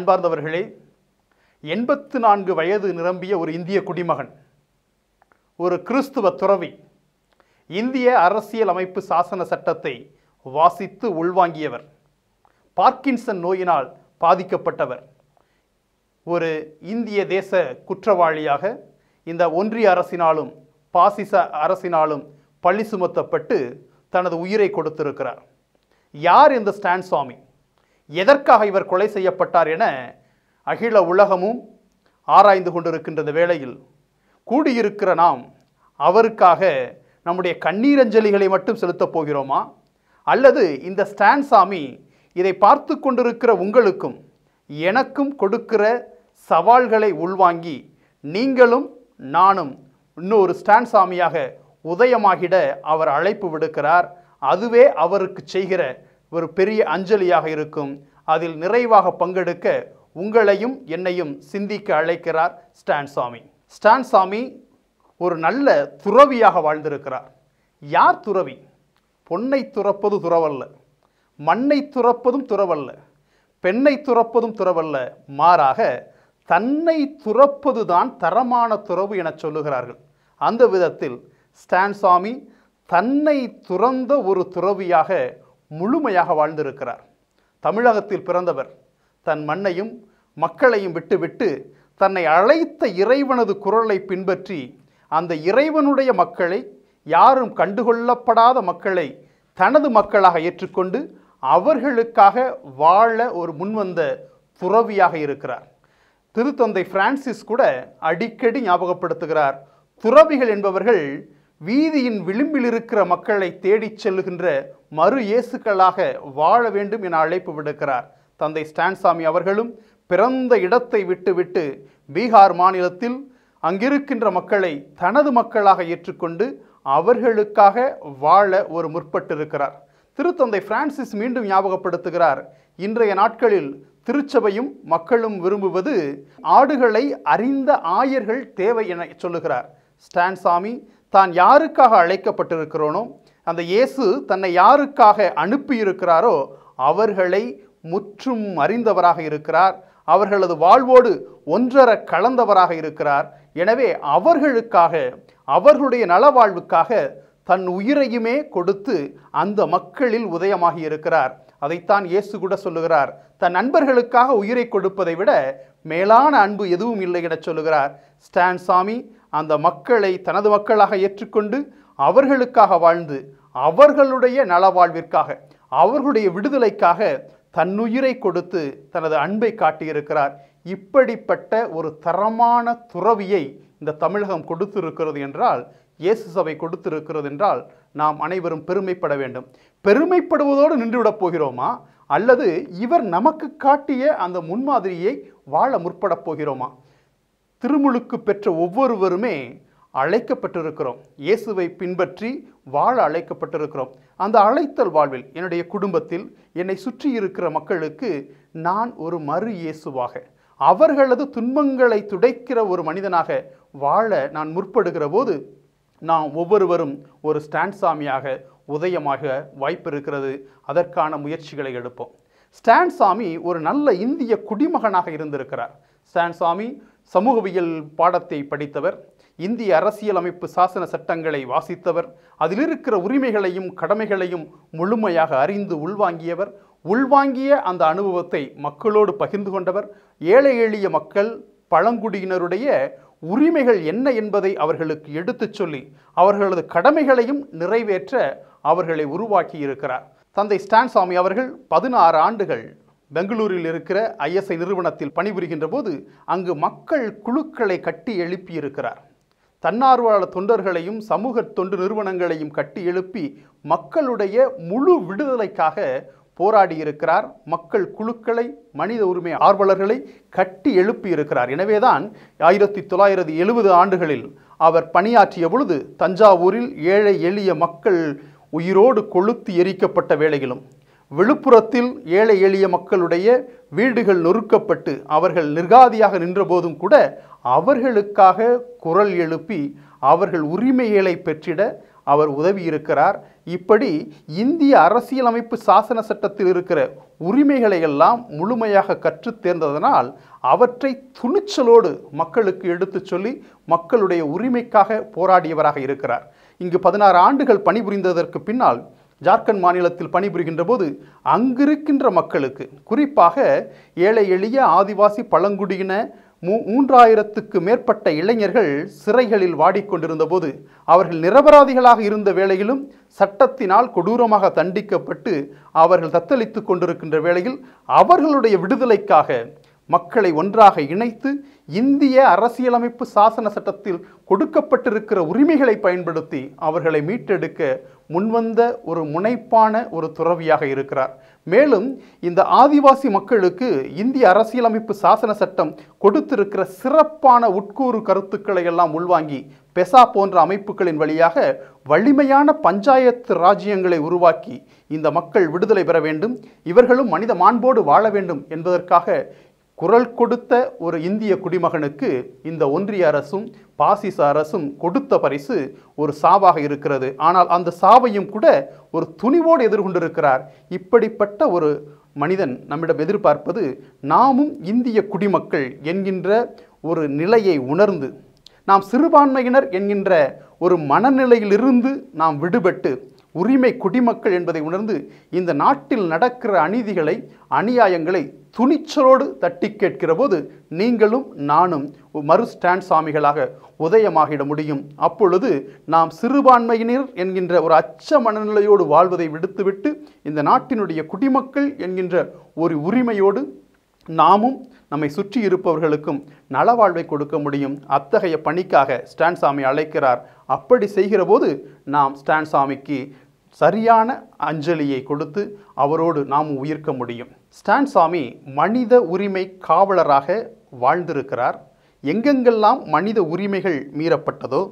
அன்பார்ந்தவர்களே எண்பத்து நான்கு வயது நிரம்பிய ஒரு இந்திய குடிமகன் ஒரு கிறிஸ்துவ துறவி இந்திய அரசியல் அமைப்பு சாசன சட்டத்தை வாசித்து உள்வாங்கியவர் பார்க்கின்சன் நோயினால் பாதிக்கப்பட்டவர் ஒரு இந்திய தேச குற்றவாளியாக இந்த ஒன்றிய அரசினாலும் பாசிச அரசினாலும் பள்ளி சுமத்தப்பட்டு தனது உயிரை கொடுத்திருக்கிறார் யார் இந்த ஸ்டான் சுவாமி எதற்காக இவர் கொலை செய்யப்பட்டார் என அகில உலகமும் ஆராய்ந்து கொண்டிருக்கின்றது வேளையில் கூடியிருக்கிற நாம் அவருக்காக நம்முடைய கண்ணீரஞ்சலிகளை மட்டும் செலுத்தப் போகிறோமா அல்லது இந்த ஸ்டான் சாமி இதை பார்த்து கொண்டிருக்கிற உங்களுக்கும் எனக்கும் கொடுக்கிற சவால்களை உள்வாங்கி நீங்களும் நானும் இன்னொரு ஸ்டான் சாமியாக உதயமாகிட அவர் அழைப்பு விடுக்கிறார் அதுவே அவருக்கு செய்கிற ஒரு பெரிய அஞ்சலியாக இருக்கும் அதில் நிறைவாக பங்கெடுக்க உங்களையும் என்னையும் சிந்திக்க அழைக்கிறார் ஸ்டான் சாமி ஸ்டான் சாமி ஒரு நல்ல துறவியாக வாழ்ந்திருக்கிறார் யார் துறவி பொண்ணை துறப்பது துறவல்ல மண்ணை துறப்பதும் துறவல்ல பெண்ணை துறப்பதும் துறவல்ல மாறாக தன்னை துறப்பது தான் தரமான துறவு என சொல்லுகிறார்கள் அந்த விதத்தில் ஸ்டான் சாமி தன்னை துறந்த ஒரு துறவியாக முழுமையாக வாழ்ந்திருக்கிறார் தமிழகத்தில் பிறந்தவர் தன் மண்ணையும் மக்களையும் விட்டுவிட்டு தன்னை அழைத்த இறைவனது குரலை பின்பற்றி அந்த இறைவனுடைய மக்களை யாரும் கண்டுகொள்ளப்படாத மக்களை தனது மக்களாக ஏற்றுக்கொண்டு அவர்களுக்காக வாழ ஒரு முன்வந்த துறவியாக இருக்கிறார் திருத்தந்தை பிரான்சிஸ் கூட அடிக்கடி ஞாபகப்படுத்துகிறார் துறவிகள் என்பவர்கள் வீதியின் விளிம்பில் இருக்கிற மக்களை தேடிச் செல்கின்ற மறு இயேசுக்களாக வாழ வேண்டும் என அழைப்பு விடுக்கிறார் தந்தை ஸ்டான்சாமி அவர்களும் பிறந்த இடத்தை விட்டுவிட்டு பீகார் மாநிலத்தில் அங்கிருக்கின்ற மக்களை தனது மக்களாக ஏற்றுக்கொண்டு அவர்களுக்காக வாழ ஒரு முற்பட்டிருக்கிறார் திருத்தந்தை பிரான்சிஸ் மீண்டும் ஞாபகப்படுத்துகிறார் இன்றைய நாட்களில் திருச்சபையும் மக்களும் விரும்புவது ஆடுகளை அறிந்த ஆயர்கள் தேவை என சொல்லுகிறார் ஸ்டான்சாமி தான் யாருக்காக அழைக்கப்பட்டிருக்கிறோனோ அந்த இயேசு தன்னை யாருக்காக அனுப்பியிருக்கிறாரோ அவர்களை முற்றும் அறிந்தவராக இருக்கிறார் அவர்களது வாழ்வோடு ஒன்றர கலந்தவராக இருக்கிறார் எனவே அவர்களுக்காக அவர்களுடைய நலவாழ்வுக்காக தன் உயிரையுமே கொடுத்து அந்த மக்களில் உதயமாகி இருக்கிறார் அதைத்தான் இயேசு கூட சொல்லுகிறார் தன் நண்பர்களுக்காக உயிரை கொடுப்பதை விட மேலான அன்பு எதுவும் இல்லை என சொல்லுகிறார் ஸ்டான் சாமி அந்த மக்களை தனது மக்களாக ஏற்றுக்கொண்டு அவர்களுக்காக வாழ்ந்து அவர்களுடைய நலவாழ்விற்காக அவர்களுடைய விடுதலைக்காக தன்னுயிரை கொடுத்து தனது அன்பை காட்டியிருக்கிறார் இப்படிப்பட்ட ஒரு தரமான துறவியை இந்த தமிழகம் கொடுத்திருக்கிறது என்றால் இயேசு சபை கொடுத்திருக்கிறது என்றால் நாம் அனைவரும் பெருமைப்பட வேண்டும் பெருமைப்படுவதோடு நின்றுவிடப் போகிறோமா அல்லது இவர் நமக்கு காட்டிய அந்த முன்மாதிரியை வாழ முற்படப் போகிறோமா திருமுழுக்கு பெற்ற ஒவ்வொருவருமே அழைக்கப்பட்டிருக்கிறோம் இயேசுவை பின்பற்றி வாழ அழைக்கப்பட்டிருக்கிறோம் அந்த அழைத்தல் வாழ்வில் என்னுடைய குடும்பத்தில் என்னை சுற்றி இருக்கிற மக்களுக்கு நான் ஒரு மறு இயேசுவாக அவர்களது துன்பங்களை துடைக்கிற ஒரு மனிதனாக வாழ நான் முற்படுகிற போது நாம் ஒவ்வொருவரும் ஒரு ஸ்டாண்ட் சாமியாக உதயமாக வாய்ப்பு இருக்கிறது அதற்கான முயற்சிகளை எடுப்போம் ஸ்டாண்ட் சாமி ஒரு நல்ல இந்திய குடிமகனாக இருந்திருக்கிறார் ஸ்டாண்ட் சாமி சமூகவியல் பாடத்தை படித்தவர் இந்திய அரசியலமைப்பு சாசன சட்டங்களை வாசித்தவர் அதிலிருக்கிற உரிமைகளையும் கடமைகளையும் முழுமையாக அறிந்து உள்வாங்கியவர் உள்வாங்கிய அந்த அனுபவத்தை மக்களோடு பகிர்ந்து கொண்டவர் ஏழை எளிய மக்கள் பழங்குடியினருடைய உரிமைகள் என்ன என்பதை அவர்களுக்கு எடுத்துச் சொல்லி அவர்களது கடமைகளையும் நிறைவேற்ற அவர்களை உருவாக்கி இருக்கிறார் தந்தை ஸ்டான்சாமி அவர்கள் பதினாறு ஆண்டுகள் பெங்களூரில் இருக்கிற ஐஎஸ்ஐ நிறுவனத்தில் பணிபுரிகின்ற போது அங்கு மக்கள் குழுக்களை கட்டி எழுப்பியிருக்கிறார் தன்னார்வல தொண்டர்களையும் சமூக தொண்டு நிறுவனங்களையும் கட்டி எழுப்பி மக்களுடைய முழு விடுதலைக்காக போராடியிருக்கிறார் மக்கள் குழுக்களை மனித உரிமை ஆர்வலர்களை கட்டி எழுப்பியிருக்கிறார் எனவேதான் ஆயிரத்தி தொள்ளாயிரத்தி எழுபது ஆண்டுகளில் அவர் பணியாற்றிய பொழுது தஞ்சாவூரில் ஏழை எளிய மக்கள் உயிரோடு கொளுத்து எரிக்கப்பட்ட வேளையிலும் விழுப்புரத்தில் ஏழை எளிய மக்களுடைய வீடுகள் நொறுக்கப்பட்டு அவர்கள் நிர்காதியாக நின்றபோதும் கூட அவர்களுக்காக குரல் எழுப்பி அவர்கள் உரிமைகளை பெற்றிட அவர் உதவி இருக்கிறார் இப்படி இந்திய அரசியலமைப்பு சாசன சட்டத்தில் இருக்கிற உரிமைகளை எல்லாம் முழுமையாக கற்றுத் தேர்ந்ததனால் அவற்றை துணிச்சலோடு மக்களுக்கு எடுத்துச் சொல்லி மக்களுடைய உரிமைக்காக போராடியவராக இருக்கிறார் இங்கு பதினாறு ஆண்டுகள் பணிபுரிந்ததற்கு பின்னால் ஜார்க்கண்ட் மாநிலத்தில் பணிபுரிகின்ற போது அங்கிருக்கின்ற மக்களுக்கு குறிப்பாக ஏழை எளிய ஆதிவாசி பழங்குடியின மூ மூன்றாயிரத்துக்கு மேற்பட்ட இளைஞர்கள் சிறைகளில் வாடிக்கொண்டிருந்த போது அவர்கள் நிரபராதிகளாக இருந்த வேளையிலும் சட்டத்தினால் கொடூரமாக தண்டிக்கப்பட்டு அவர்கள் தத்தளித்து கொண்டிருக்கின்ற வேளையில் அவர்களுடைய விடுதலைக்காக மக்களை ஒன்றாக இணைத்து இந்திய அரசியலமைப்பு சாசன சட்டத்தில் கொடுக்கப்பட்டிருக்கிற உரிமைகளை பயன்படுத்தி அவர்களை மீட்டெடுக்க முன்வந்த ஒரு முனைப்பான ஒரு துறவியாக இருக்கிறார் மேலும் இந்த ஆதிவாசி மக்களுக்கு இந்திய அரசியலமைப்பு சாசன சட்டம் கொடுத்திருக்கிற சிறப்பான உட்கூறு கருத்துக்களை எல்லாம் உள்வாங்கி பெசா போன்ற அமைப்புகளின் வழியாக வலிமையான பஞ்சாயத்து ராஜ்யங்களை உருவாக்கி இந்த மக்கள் விடுதலை பெற வேண்டும் இவர்களும் மனித மாண்போடு வாழ வேண்டும் என்பதற்காக குரல் கொடுத்த ஒரு இந்திய குடிமகனுக்கு இந்த ஒன்றிய அரசும் பாசிச அரசும் கொடுத்த பரிசு ஒரு சாவாக இருக்கிறது ஆனால் அந்த சாவையும் கூட ஒரு துணிவோடு எதிர்கொண்டிருக்கிறார் இப்படிப்பட்ட ஒரு மனிதன் நம்மிடம் எதிர்பார்ப்பது நாமும் இந்திய குடிமக்கள் என்கின்ற ஒரு நிலையை உணர்ந்து நாம் சிறுபான்மையினர் என்கின்ற ஒரு மனநிலையிலிருந்து நாம் விடுபட்டு உரிமை குடிமக்கள் என்பதை உணர்ந்து இந்த நாட்டில் நடக்கிற அநீதிகளை அநியாயங்களை துணிச்சலோடு தட்டி கேட்கிற போது நீங்களும் நானும் மறு ஸ்டாண்ட் சாமிகளாக உதயமாகிட முடியும் அப்பொழுது நாம் சிறுபான்மையினர் என்கின்ற ஒரு அச்ச மனநிலையோடு வாழ்வதை விடுத்துவிட்டு இந்த நாட்டினுடைய குடிமக்கள் என்கின்ற ஒரு உரிமையோடு நாமும் நம்மை சுற்றி இருப்பவர்களுக்கும் நலவாழ்வை கொடுக்க முடியும் அத்தகைய பணிக்காக ஸ்டான் சாமி அழைக்கிறார் அப்படி செய்கிற போது நாம் ஸ்டான் சாமிக்கு சரியான அஞ்சலியை கொடுத்து அவரோடு நாம் உயிர்க்க முடியும் ஸ்டான் சாமி மனித உரிமை காவலராக வாழ்ந்திருக்கிறார் எங்கெங்கெல்லாம் மனித உரிமைகள் மீறப்பட்டதோ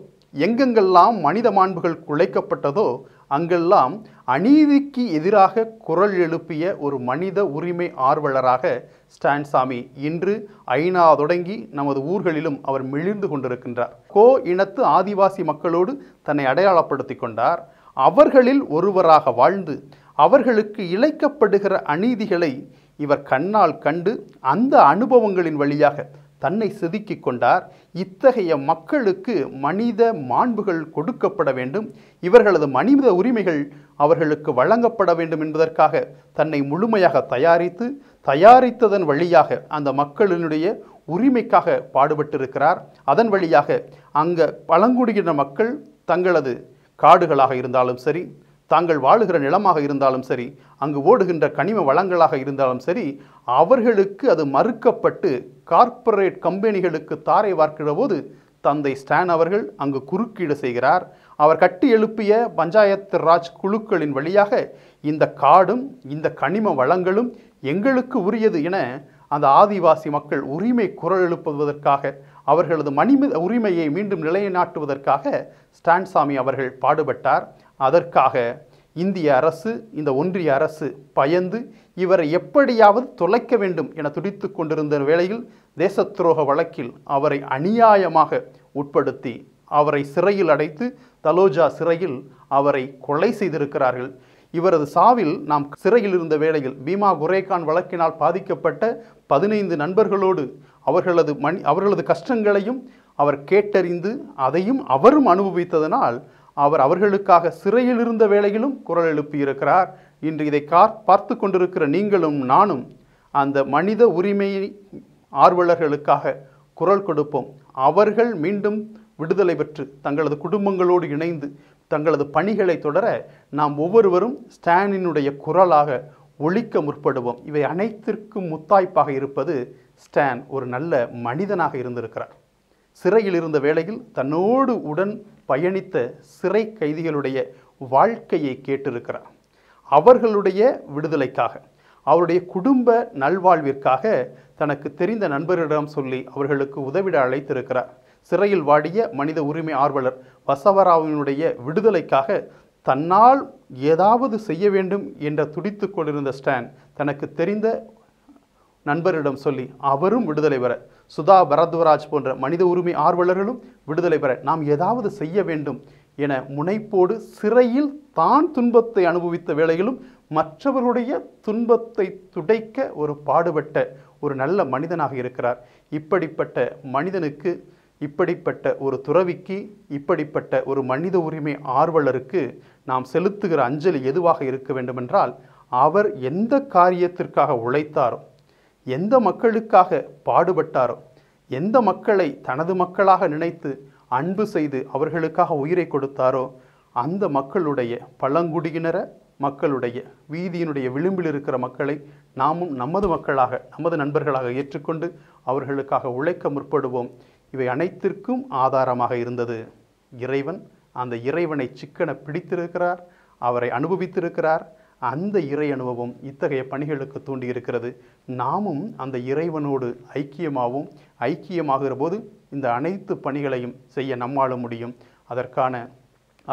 எங்கெங்கெல்லாம் மனித மாண்புகள் குலைக்கப்பட்டதோ அங்கெல்லாம் அநீதிக்கு எதிராக குரல் எழுப்பிய ஒரு மனித உரிமை ஆர்வலராக ஸ்டான்சாமி இன்று ஐநா தொடங்கி நமது ஊர்களிலும் அவர் மிளிர்ந்து கொண்டிருக்கின்றார் கோ இனத்து ஆதிவாசி மக்களோடு தன்னை அடையாளப்படுத்தி கொண்டார் அவர்களில் ஒருவராக வாழ்ந்து அவர்களுக்கு இழைக்கப்படுகிற அநீதிகளை இவர் கண்ணால் கண்டு அந்த அனுபவங்களின் வழியாக தன்னை செதுக்கி கொண்டார் இத்தகைய மக்களுக்கு மனித மாண்புகள் கொடுக்கப்பட வேண்டும் இவர்களது மனித உரிமைகள் அவர்களுக்கு வழங்கப்பட வேண்டும் என்பதற்காக தன்னை முழுமையாக தயாரித்து தயாரித்ததன் வழியாக அந்த மக்களினுடைய உரிமைக்காக பாடுபட்டிருக்கிறார் அதன் வழியாக அங்கே பழங்குடியின மக்கள் தங்களது காடுகளாக இருந்தாலும் சரி தாங்கள் வாழுகிற நிலமாக இருந்தாலும் சரி அங்கு ஓடுகின்ற கனிம வளங்களாக இருந்தாலும் சரி அவர்களுக்கு அது மறுக்கப்பட்டு கார்ப்பரேட் கம்பெனிகளுக்கு தாரை வார்க்கிற போது தந்தை ஸ்டான் அவர்கள் அங்கு குறுக்கீடு செய்கிறார் அவர் கட்டி எழுப்பிய பஞ்சாயத்து ராஜ் குழுக்களின் வழியாக இந்த காடும் இந்த கனிம வளங்களும் எங்களுக்கு உரியது என அந்த ஆதிவாசி மக்கள் உரிமை குரல் எழுப்புவதற்காக அவர்களது மணிமி உரிமையை மீண்டும் நிலைநாட்டுவதற்காக ஸ்டான்சாமி அவர்கள் பாடுபட்டார் அதற்காக இந்திய அரசு இந்த ஒன்றிய அரசு பயந்து இவரை எப்படியாவது தொலைக்க வேண்டும் என துடித்து கொண்டிருந்த வேளையில் தேச துரோக வழக்கில் அவரை அநியாயமாக உட்படுத்தி அவரை சிறையில் அடைத்து தலோஜா சிறையில் அவரை கொலை செய்திருக்கிறார்கள் இவரது சாவில் நாம் சிறையில் இருந்த வேளையில் பீமா குரேகான் வழக்கினால் பாதிக்கப்பட்ட பதினைந்து நண்பர்களோடு அவர்களது மணி அவர்களது கஷ்டங்களையும் அவர் கேட்டறிந்து அதையும் அவரும் அனுபவித்ததனால் அவர் அவர்களுக்காக சிறையில் இருந்த வேளையிலும் குரல் எழுப்பியிருக்கிறார் இன்று இதை கார் பார்த்து கொண்டிருக்கிற நீங்களும் நானும் அந்த மனித உரிமை ஆர்வலர்களுக்காக குரல் கொடுப்போம் அவர்கள் மீண்டும் விடுதலை பெற்று தங்களது குடும்பங்களோடு இணைந்து தங்களது பணிகளை தொடர நாம் ஒவ்வொருவரும் ஸ்டானினுடைய குரலாக ஒழிக்க முற்படுவோம் இவை அனைத்திற்கும் முத்தாய்ப்பாக இருப்பது ஸ்டான் ஒரு நல்ல மனிதனாக இருந்திருக்கிறார் சிறையில் இருந்த வேளையில் தன்னோடு உடன் பயணித்த சிறை கைதிகளுடைய வாழ்க்கையை கேட்டிருக்கிறார் அவர்களுடைய விடுதலைக்காக அவருடைய குடும்ப நல்வாழ்விற்காக தனக்கு தெரிந்த நண்பரிடம் சொல்லி அவர்களுக்கு உதவிட அழைத்திருக்கிறார் சிறையில் வாடிய மனித உரிமை ஆர்வலர் வசவராவினுடைய விடுதலைக்காக தன்னால் ஏதாவது செய்ய வேண்டும் என்ற துடித்து கொண்டிருந்த ஸ்டான் தனக்கு தெரிந்த நண்பரிடம் சொல்லி அவரும் விடுதலை பெற சுதா பரத்வராஜ் போன்ற மனித உரிமை ஆர்வலர்களும் விடுதலை பெற நாம் ஏதாவது செய்ய வேண்டும் என முனைப்போடு சிறையில் தான் துன்பத்தை அனுபவித்த வேளையிலும் மற்றவர்களுடைய துன்பத்தை துடைக்க ஒரு பாடுபட்ட ஒரு நல்ல மனிதனாக இருக்கிறார் இப்படிப்பட்ட மனிதனுக்கு இப்படிப்பட்ட ஒரு துறவிக்கு இப்படிப்பட்ட ஒரு மனித உரிமை ஆர்வலருக்கு நாம் செலுத்துகிற அஞ்சலி எதுவாக இருக்க வேண்டுமென்றால் அவர் எந்த காரியத்திற்காக உழைத்தாரோ எந்த மக்களுக்காக பாடுபட்டாரோ எந்த மக்களை தனது மக்களாக நினைத்து அன்பு செய்து அவர்களுக்காக உயிரை கொடுத்தாரோ அந்த மக்களுடைய பழங்குடியினர மக்களுடைய வீதியினுடைய விளிம்பில் இருக்கிற மக்களை நாமும் நமது மக்களாக நமது நண்பர்களாக ஏற்றுக்கொண்டு அவர்களுக்காக உழைக்க முற்படுவோம் இவை அனைத்திற்கும் ஆதாரமாக இருந்தது இறைவன் அந்த இறைவனை சிக்கன பிடித்திருக்கிறார் அவரை அனுபவித்திருக்கிறார் அந்த இறை அனுபவம் இத்தகைய பணிகளுக்கு தூண்டியிருக்கிறது நாமும் அந்த இறைவனோடு ஐக்கியமாகவும் ஐக்கியமாகிற போது இந்த அனைத்து பணிகளையும் செய்ய நம்மால் முடியும் அதற்கான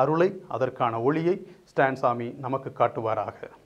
அருளை அதற்கான ஒளியை ஸ்டான்சாமி நமக்கு காட்டுவாராக